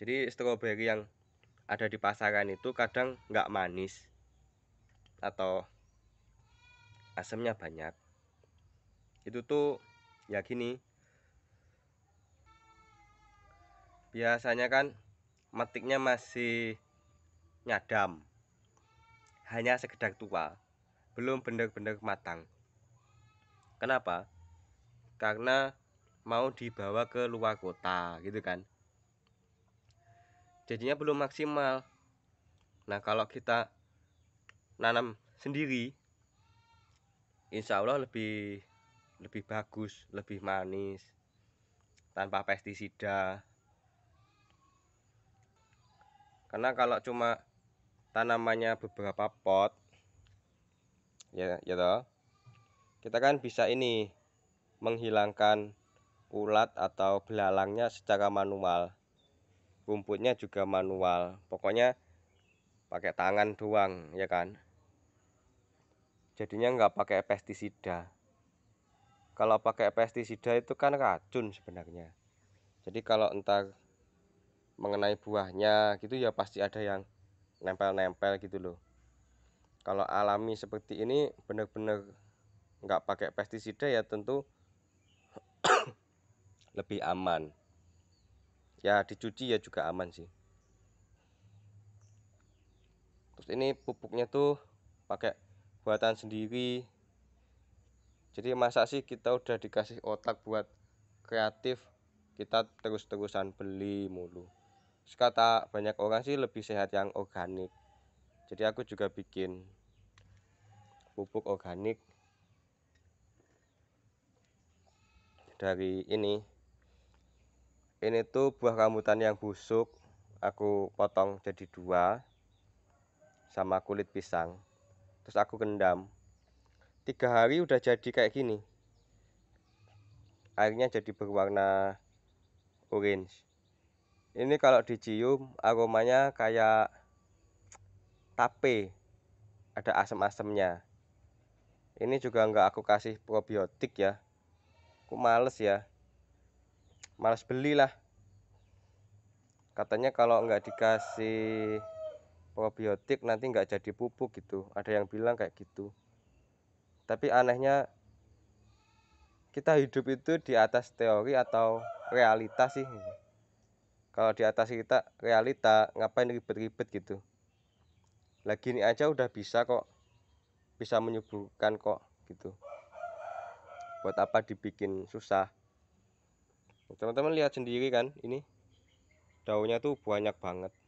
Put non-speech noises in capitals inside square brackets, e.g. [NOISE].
jadi stroberi yang ada di pasaran itu kadang nggak manis atau asamnya banyak itu tuh ya gini biasanya kan metiknya masih nyadam hanya sekedar tua belum benar-benar matang kenapa karena mau dibawa ke luar kota gitu kan jadinya belum maksimal nah kalau kita nanam sendiri insya Allah lebih lebih bagus lebih manis tanpa pestisida karena kalau cuma tanamannya beberapa pot ya ya toh kita kan bisa ini menghilangkan ulat atau belalangnya secara manual rumputnya juga manual pokoknya pakai tangan doang ya kan jadinya nggak pakai pestisida kalau pakai pestisida itu kan racun sebenarnya jadi kalau entar mengenai buahnya gitu ya pasti ada yang nempel-nempel gitu loh kalau alami seperti ini benar-benar nggak pakai pestisida ya tentu [COUGHS] lebih aman ya dicuci ya juga aman sih terus ini pupuknya tuh pakai buatan sendiri jadi masa sih kita udah dikasih otak buat kreatif kita terus-terusan beli mulu terus kata banyak orang sih lebih sehat yang organik jadi aku juga bikin pupuk organik dari ini ini tuh buah rambutan yang busuk aku potong jadi dua sama kulit pisang terus aku kendam tiga hari udah jadi kayak gini airnya jadi berwarna orange ini kalau dicium aromanya kayak tape ada asam-asamnya ini juga nggak aku kasih probiotik ya aku males ya malas beli lah, katanya kalau nggak dikasih probiotik nanti nggak jadi pupuk gitu ada yang bilang kayak gitu tapi anehnya kita hidup itu di atas teori atau realitas sih kalau di atas kita realita ngapain ribet-ribet gitu lagi ini aja udah bisa kok bisa menyuburkan kok gitu buat apa dibikin susah teman-teman lihat sendiri kan ini daunnya tuh banyak banget